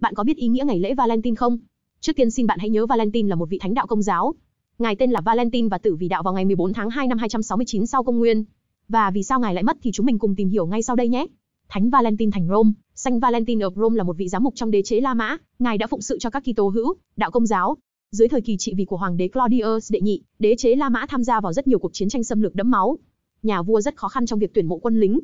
bạn có biết ý nghĩa ngày lễ Valentine không? Trước tiên xin bạn hãy nhớ Valentine là một vị thánh đạo công giáo. Ngài tên là Valentine và tử vì đạo vào ngày 14 tháng 2 năm 269 sau công nguyên. Và vì sao ngài lại mất thì chúng mình cùng tìm hiểu ngay sau đây nhé. Thánh Valentine thành Rome, Saint Valentine of Rome là một vị giám mục trong đế chế La Mã, ngài đã phụng sự cho các Kitô hữu, đạo công giáo. Dưới thời kỳ trị vì của hoàng đế Claudius đệ nhị, đế chế La Mã tham gia vào rất nhiều cuộc chiến tranh xâm lược đẫm máu. Nhà vua rất khó khăn trong việc tuyển mộ quân lính,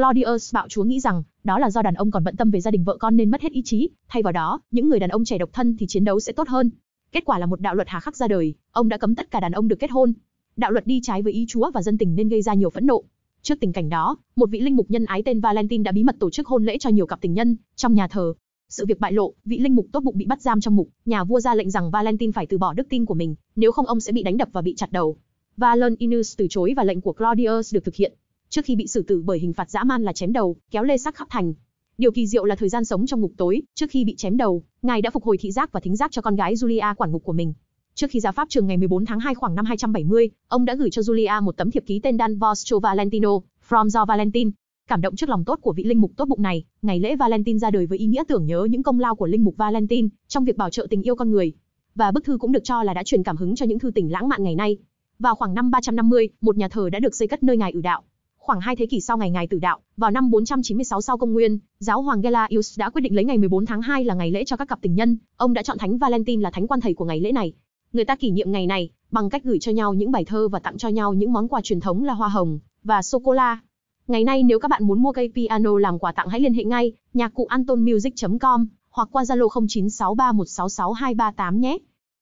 Claudius bạo chúa nghĩ rằng, đó là do đàn ông còn bận tâm về gia đình vợ con nên mất hết ý chí, thay vào đó, những người đàn ông trẻ độc thân thì chiến đấu sẽ tốt hơn. Kết quả là một đạo luật hà khắc ra đời, ông đã cấm tất cả đàn ông được kết hôn. Đạo luật đi trái với ý chúa và dân tình nên gây ra nhiều phẫn nộ. Trước tình cảnh đó, một vị linh mục nhân ái tên Valentine đã bí mật tổ chức hôn lễ cho nhiều cặp tình nhân trong nhà thờ. Sự việc bại lộ, vị linh mục tốt bụng bị bắt giam trong mục, nhà vua ra lệnh rằng Valentine phải từ bỏ đức tin của mình, nếu không ông sẽ bị đánh đập và bị chặt đầu. Valentinus từ chối và lệnh của Claudius được thực hiện trước khi bị xử tử bởi hình phạt dã man là chém đầu, kéo lê sắc khắp thành. Điều kỳ diệu là thời gian sống trong ngục tối, trước khi bị chém đầu, ngài đã phục hồi thị giác và thính giác cho con gái Julia quản ngục của mình. Trước khi ra pháp trường ngày 14 tháng 2 khoảng năm 270, ông đã gửi cho Julia một tấm thiệp ký tên Dan Vostro Valentino, from do Valentin. Cảm động trước lòng tốt của vị linh mục tốt bụng này, ngày lễ Valentine ra đời với ý nghĩa tưởng nhớ những công lao của linh mục Valentine trong việc bảo trợ tình yêu con người. Và bức thư cũng được cho là đã truyền cảm hứng cho những thư tình lãng mạn ngày nay. Vào khoảng năm 350, một nhà thờ đã được xây cất nơi ngài ử đạo khoảng hai thế kỷ sau ngày ngài tử đạo, vào năm 496 sau công nguyên, giáo hoàng Gelaius đã quyết định lấy ngày 14 tháng 2 là ngày lễ cho các cặp tình nhân, ông đã chọn thánh Valentine là thánh quan thầy của ngày lễ này. Người ta kỷ niệm ngày này bằng cách gửi cho nhau những bài thơ và tặng cho nhau những món quà truyền thống là hoa hồng và sô cô la. Ngày nay nếu các bạn muốn mua cây piano làm quà tặng hãy liên hệ ngay nhạc cụ antonmusic.com hoặc qua Zalo 0963166238 nhé.